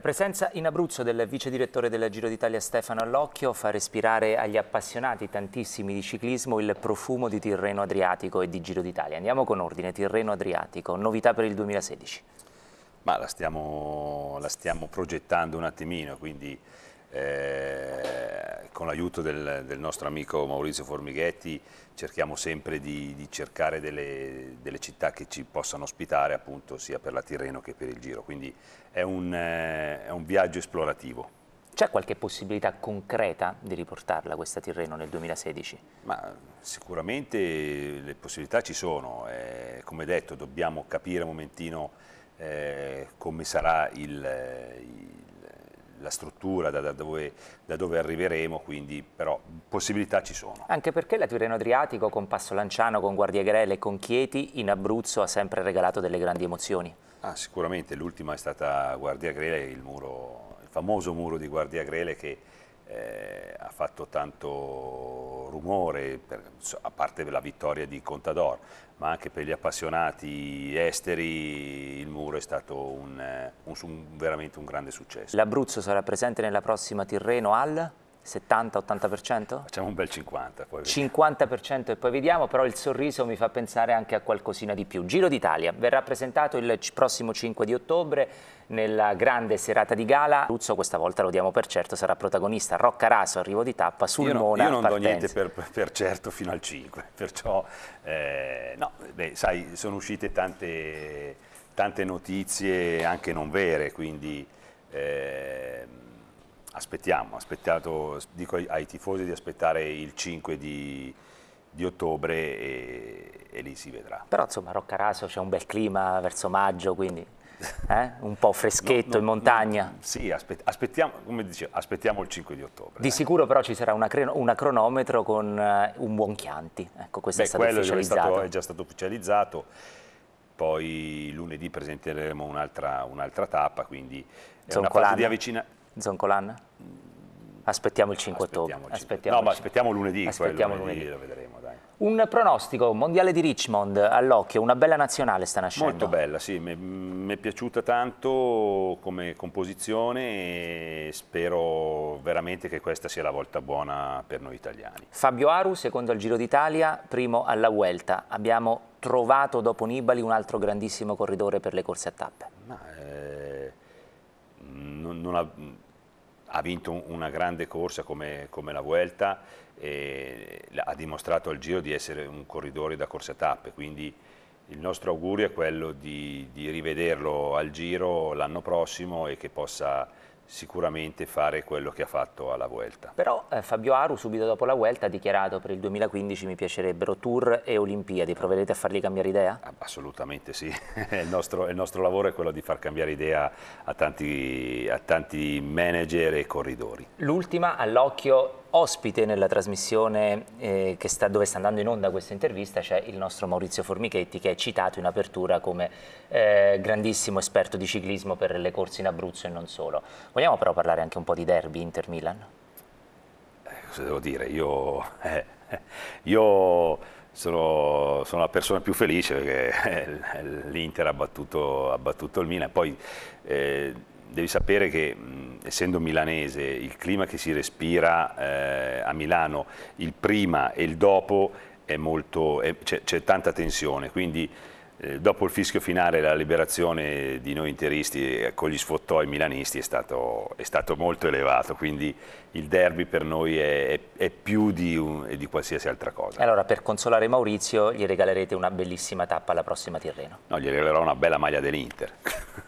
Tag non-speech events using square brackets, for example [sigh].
La presenza in Abruzzo del vice direttore del Giro d'Italia Stefano Allocchio fa respirare agli appassionati tantissimi di ciclismo il profumo di Tirreno Adriatico e di Giro d'Italia. Andiamo con ordine, Tirreno Adriatico, novità per il 2016. Ma la stiamo, la stiamo progettando un attimino, quindi eh, con l'aiuto del, del, nostro amico Maurizio Formighetti cerchiamo sempre di, di cercare delle, delle, città che ci possano ospitare appunto sia per la Tirreno che per il Giro, quindi è un, eh, è un viaggio esplorativo. C'è qualche possibilità concreta di riportarla questa Tirreno nel 2016? Ma sicuramente le possibilità ci sono, eh, come detto dobbiamo capire un momentino eh, come sarà il, il la struttura, da, da, dove, da, dove, arriveremo, quindi però possibilità ci sono. Anche perché la Tirreno Adriatico con Passo Lanciano, con Guardia Grele e con Chieti in Abruzzo ha sempre regalato delle grandi emozioni. Ah, sicuramente, l'ultima è stata Guardia Grele, il, muro, il famoso muro di Guardia Grele che eh, ha fatto tanto rumore, per, a parte la vittoria di Contador, ma anche per gli appassionati esteri il muro è stato un, eh, un, un, veramente un grande successo. L'Abruzzo sarà presente nella prossima Tirreno al? 70-80%? Facciamo un bel 50%. Poi 50% e poi vediamo, però il sorriso mi fa pensare anche a qualcosina di più. Giro d'Italia verrà presentato il prossimo 5 di ottobre nella grande serata di gala. Luzzo questa volta lo diamo per certo, sarà protagonista. Rocca Raso, arrivo di tappa, sul Mona. Io non, io do niente per, per, certo fino al 5, perciò eh, no, beh, sai, sono uscite tante, tante, notizie anche non vere, quindi... Eh, Aspettiamo, aspettato, dico ai tifosi di aspettare il 5 di, di ottobre e, e, lì si vedrà. Però insomma a Roccaraso c'è un bel clima verso maggio, quindi [laughs] eh? un po' freschetto no, no, in montagna. No, sì, aspet aspettiamo, come dicevo, aspettiamo il 5 di ottobre. Di eh. sicuro però ci sarà una, una cronometro con uh, un buon Chianti, ecco questo Beh, è stato quello ufficializzato. Quello è già stato ufficializzato, poi lunedì presenteremo un'altra un tappa, quindi è Sono una fase di avvicinamento Zoncolan? Aspettiamo il 5 ottobre. no, ma aspettiamo lunedì, aspettiamo lunedì. lunedì. lo vedremo. Dai. Un pronostico, mondiale di Richmond all'occhio, una bella nazionale sta nascendo. Molto bella, sì, mi è piaciuta tanto come composizione e spero veramente che questa sia la volta buona per noi italiani. Fabio Aru, secondo al Giro d'Italia, primo alla Vuelta. Abbiamo trovato dopo Nibali un altro grandissimo corridore per le corse a tappe. Ma, eh, non, non ha ha vinto una grande corsa come, come la Vuelta e ha dimostrato al Giro di essere un corridore da corsa tappe, quindi il nostro augurio è quello di, di rivederlo al Giro l'anno prossimo e che possa sicuramente fare quello che ha fatto alla Vuelta. Però eh, Fabio Aru subito dopo la Vuelta ha dichiarato per il 2015 mi piacerebbero Tour e Olimpiadi, proverete a fargli cambiare idea? Ah, assolutamente sì, [laughs] il, nostro, il, nostro, lavoro è quello di far cambiare idea a tanti, a tanti manager e corridori. L'ultima all'occhio Ospite nella trasmissione eh, sta, dove sta andando in onda questa intervista c'è il nostro Maurizio Formichetti che è citato in apertura come eh, grandissimo esperto di ciclismo per le corse in Abruzzo e non solo. Vogliamo però parlare anche un po' di derby Inter-Milan? Eh, cosa devo dire? Io, eh, eh, io sono, sono, la persona più felice perché eh, l'Inter ha, ha battuto, il Milan. Poi devi sapere che mh, essendo milanese il clima che si respira eh, a Milano il prima e il dopo è molto c'è tanta tensione quindi eh, dopo il fischio finale la liberazione di noi interisti eh, con gli sfottoi milanisti è stato, è stato molto elevato quindi il derby per noi è, è più di, un, di, qualsiasi altra cosa allora per consolare Maurizio gli regalerete una bellissima tappa alla prossima Tirreno no gli regalerò una bella maglia dell'Inter [laughs]